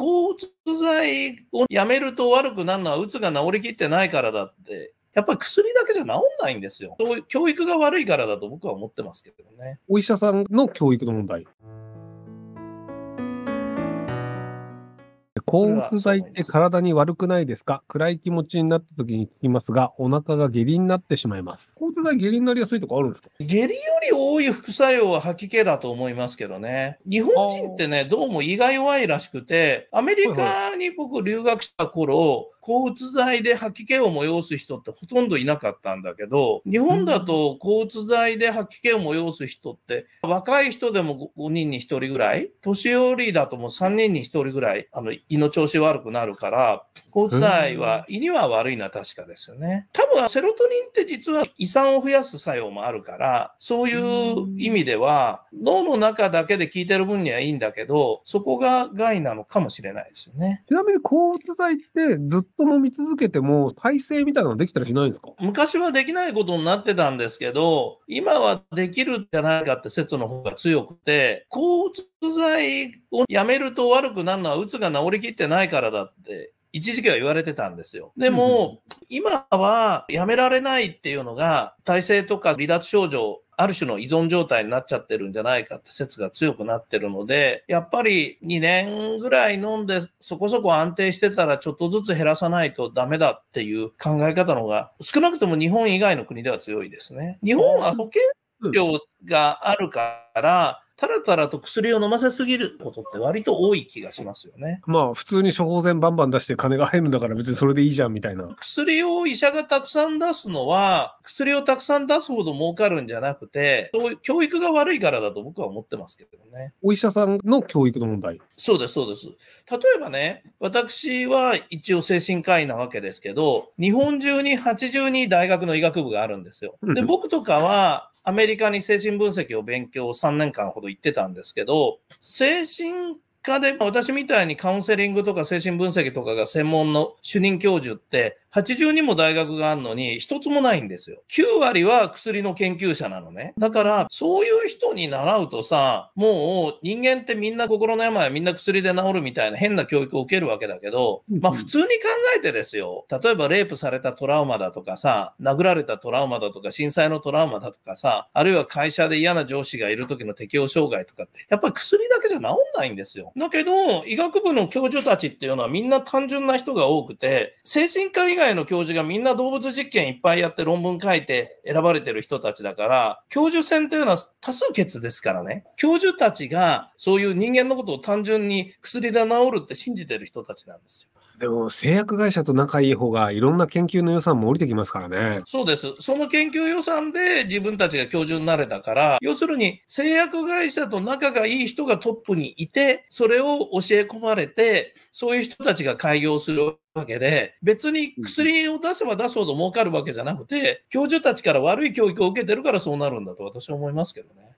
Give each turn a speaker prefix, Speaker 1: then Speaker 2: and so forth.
Speaker 1: 抗うつ剤をやめると悪くなるのはうつが治りきってないからだってやっぱり薬だけじゃ治んないんですよ。教育が悪いからだと僕は思ってますけど
Speaker 2: ね。お医者さんの教育の問題。抗うつ剤って体に悪くないですか暗い気持ちになった時に聞きますが、お腹が下痢になってしまいます。抗うつ剤下痢になりやすいとかあるんですか下痢より多い
Speaker 1: 副作用は吐き気だと思いますけどね。日本人ってね、どうも胃が弱いらしくて、アメリカに僕留学した頃、はいはい抗うつ剤で吐き気を催す人ってほとんどいなかったんだけど、日本だと抗うつ剤で吐き気を催す人って、若い人でも5人に1人ぐらい、年寄りだともう3人に1人ぐらい、あの、胃の調子悪くなるから、抗うつ剤は胃には悪いのは確かですよね。多分、セロトニンって実は胃酸を増やす作用もあるから、そういう意味では、脳の中だけで効いてる分にはいいんだけど、そこが害なのかもしれ
Speaker 2: ないですよね。ちなみに抗うつ剤ってずっとと飲み続けても、体制みたいなのできたりしないんですか
Speaker 1: 昔はできないことになってたんですけど、今はできるんじゃないかって説の方が強くて、抗うつ剤をやめると悪くなるのは、うつが治りきってないからだって一時期は言われてたんですよ。でも、今はやめられないっていうのが、体制とか離脱症状、ある種の依存状態になっちゃってるんじゃないかって説が強くなってるので、やっぱり2年ぐらい飲んでそこそこ安定してたらちょっとずつ減らさないとダメだっていう考え方の方が少なくとも日本以外の国では強いですね。日本は保険料があるから、たらたらと薬を飲ませすぎることって割と多い気がしますよね。
Speaker 2: まあ普通に処方箋バンバン出して金が入るんだから別にそれでいいじゃんみたいな。
Speaker 1: 薬を医者がたくさん出すのは、薬をたくさん出すほど儲かるんじゃなくて、そういう教育が悪いからだと僕は思ってますけど
Speaker 2: ね。お医者さんの教育の問題。
Speaker 1: そうです、そうです。例えばね、私は一応精神科医なわけですけど、日本中に82大学の医学部があるんですよ。で、僕とかはアメリカに精神分析を勉強3年間ほど言ってたんですけど、精神科で、私みたいにカウンセリングとか精神分析とかが専門の主任教授って、82も大学があるのに、一つもないんですよ。9割は薬の研究者なのね。だから、そういう人に習うとさ、もう人間ってみんな心の病はみんな薬で治るみたいな変な教育を受けるわけだけど、まあ普通に考えてですよ。例えば、レイプされたトラウマだとかさ、殴られたトラウマだとか、震災のトラウマだとかさ、あるいは会社で嫌な上司がいる時の適応障害とかって、やっぱり薬だけじゃ治んないんですよ。だけど、医学部の教授たちっていうのはみんな単純な人が多くて、精神科医外の教授がみんな動物実験いっぱいやって論文書いて選ばれてる人たちだから、教授選というのは多数決ですからね。教授たちがそういう人間のことを単純に薬で治るって信じてる人たちなんですよ。
Speaker 2: でも製薬会社と仲いい方がいろんな研究の予算も降りてきますからね。
Speaker 1: そうです。その研究予算で自分たちが教授になれたから、要するに製薬会社と仲がいい人がトップにいて、それを教え込まれて、そういう人たちが開業するわけで、別に薬を出せば出すほど儲かるわけじゃなくて、教授たちから悪い教育を受けてるからそうなるんだと私は思いますけどね。